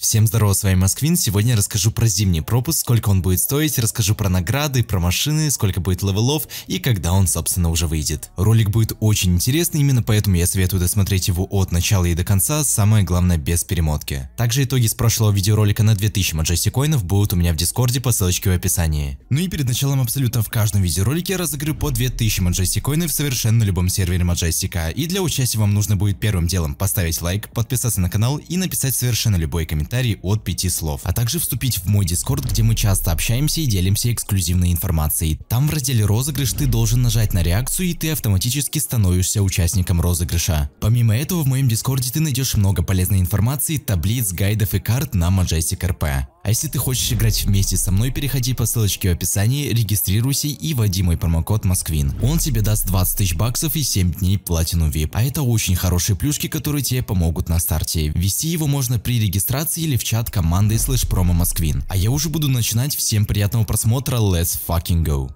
Всем здорово, с вами Москвин. Сегодня я расскажу про зимний пропуск, сколько он будет стоить, расскажу про награды, про машины, сколько будет левелов и когда он, собственно, уже выйдет. Ролик будет очень интересный, именно поэтому я советую досмотреть его от начала и до конца, самое главное без перемотки. Также итоги с прошлого видеоролика на 2000 Majesty коинов будут у меня в дискорде по ссылочке в описании. Ну и перед началом абсолютно в каждом видеоролике я разыграю по 2000 Majesty коинов в совершенно любом сервере Majestica. И для участия вам нужно будет первым делом поставить лайк, подписаться на канал и написать совершенно любой комментарий комментарий от 5 слов, а также вступить в мой дискорд, где мы часто общаемся и делимся эксклюзивной информацией. Там в разделе розыгрыш ты должен нажать на реакцию и ты автоматически становишься участником розыгрыша. Помимо этого в моем дискорде ты найдешь много полезной информации, таблиц, гайдов и карт на Majestic RP. А если ты хочешь играть вместе со мной, переходи по ссылочке в описании, регистрируйся и вводи мой промокод Москвин. Он тебе даст 20 тысяч баксов и 7 дней платину VIP. А это очень хорошие плюшки, которые тебе помогут на старте. Вести его можно при регистрации или в чат команды слэш промо Москвин. А я уже буду начинать. Всем приятного просмотра. Let's fucking go.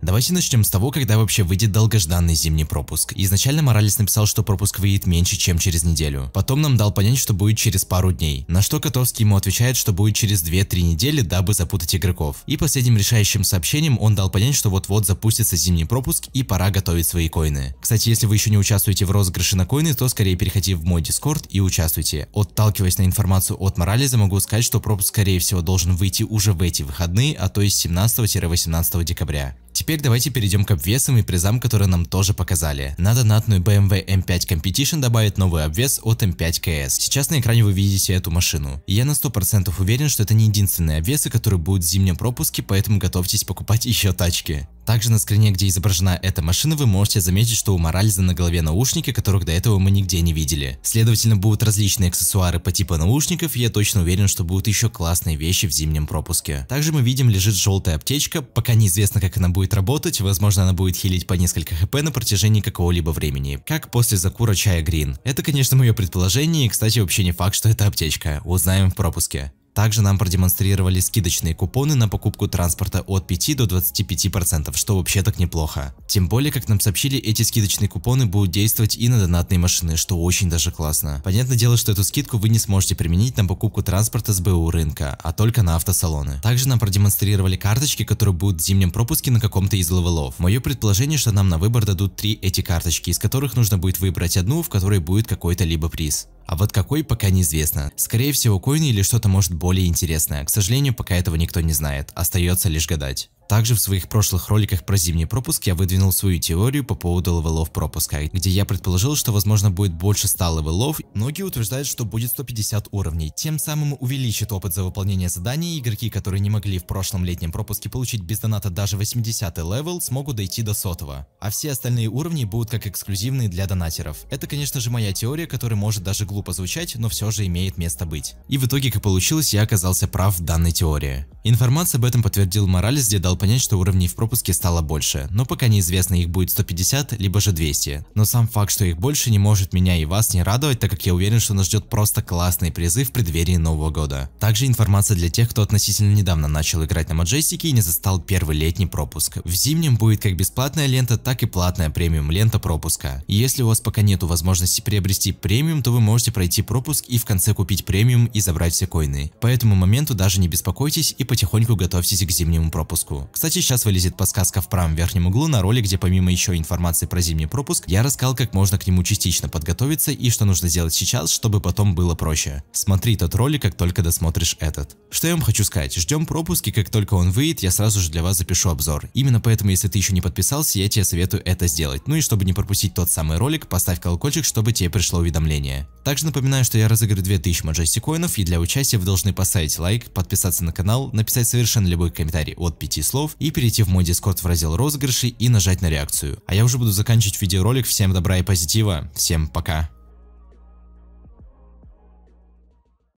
Давайте начнем с того, когда вообще выйдет долгожданный зимний пропуск. Изначально Моралес написал, что пропуск выйдет меньше, чем через неделю. Потом нам дал понять, что будет через пару дней. На что Котовский ему отвечает, что будет через 2-3 недели, дабы запутать игроков. И последним решающим сообщением он дал понять, что вот-вот запустится зимний пропуск и пора готовить свои коины. Кстати, если вы еще не участвуете в розыгрыше на коины, то скорее переходи в мой дискорд и участвуйте. Отталкиваясь на информацию от Морализа, могу сказать, что пропуск скорее всего должен выйти уже в эти выходные, а то есть 17-18 декабря теперь давайте перейдем к обвесам и призам, которые нам тоже показали. Надо донатную BMW M5 Competition добавить новый обвес от M5 KS. Сейчас на экране вы видите эту машину. я на 100% уверен, что это не единственные обвесы, которые будут в зимнем пропуске, поэтому готовьтесь покупать еще тачки. Также на скрине, где изображена эта машина, вы можете заметить, что у Моральза на голове наушники, которых до этого мы нигде не видели. Следовательно, будут различные аксессуары по типу наушников, и я точно уверен, что будут еще классные вещи в зимнем пропуске. Также мы видим, лежит желтая аптечка, пока неизвестно, как она будет работать, возможно, она будет хилить по несколько хп на протяжении какого-либо времени, как после закура чая грин. Это, конечно, мое предположение, и, кстати, вообще не факт, что это аптечка, узнаем в пропуске. Также нам продемонстрировали скидочные купоны на покупку транспорта от 5 до 25%, что вообще так неплохо. Тем более, как нам сообщили, эти скидочные купоны будут действовать и на донатные машины, что очень даже классно. Понятное дело, что эту скидку вы не сможете применить на покупку транспорта с БУ рынка, а только на автосалоны. Также нам продемонстрировали карточки, которые будут в зимнем пропуске на каком-то из левелов. Мое предположение, что нам на выбор дадут три эти карточки, из которых нужно будет выбрать одну, в которой будет какой-то либо приз. А вот какой пока неизвестно. Скорее всего, коин или что-то может более интересное. К сожалению, пока этого никто не знает. Остается лишь гадать. Также в своих прошлых роликах про зимний пропуск я выдвинул свою теорию по поводу левелов пропуска, где я предположил, что возможно будет больше 100 левелов. Многие утверждают, что будет 150 уровней, тем самым увеличит опыт за выполнение заданий, игроки, которые не могли в прошлом летнем пропуске получить без доната даже 80 левел, смогут дойти до сотого. А все остальные уровни будут как эксклюзивные для донатеров. Это, конечно же, моя теория, которая может даже глупо звучать, но все же имеет место быть. И в итоге, как получилось, я оказался прав в данной теории. Информацию об этом подтвердил Моралес, где дал понять, что уровней в пропуске стало больше, но пока неизвестно их будет 150, либо же 200. Но сам факт, что их больше не может меня и вас не радовать, так как я уверен, что нас ждет просто классный призыв в преддверии Нового года. Также информация для тех, кто относительно недавно начал играть на Маджестике и не застал первый летний пропуск. В зимнем будет как бесплатная лента, так и платная премиум лента пропуска. И если у вас пока нету возможности приобрести премиум, то вы можете пройти пропуск и в конце купить премиум и забрать все коины. По этому моменту даже не беспокойтесь и потихоньку готовьтесь к зимнему пропуску. Кстати, сейчас вылезет подсказка в правом верхнем углу на ролик, где помимо еще информации про зимний пропуск, я рассказал, как можно к нему частично подготовиться и что нужно сделать сейчас, чтобы потом было проще. Смотри тот ролик, как только досмотришь этот. Что я вам хочу сказать, ждем пропуски, как только он выйдет, я сразу же для вас запишу обзор. Именно поэтому, если ты еще не подписался, я тебе советую это сделать. Ну и чтобы не пропустить тот самый ролик, поставь колокольчик, чтобы тебе пришло уведомление. Также напоминаю, что я разыграю 2000 Majesty коинов и для участия вы должны поставить лайк, подписаться на канал, написать совершенно любой комментарий от 5 слов, слов и перейти в мой дискорд в раздел розыгрышей и нажать на реакцию. А я уже буду заканчивать видеоролик. Всем добра и позитива. Всем пока.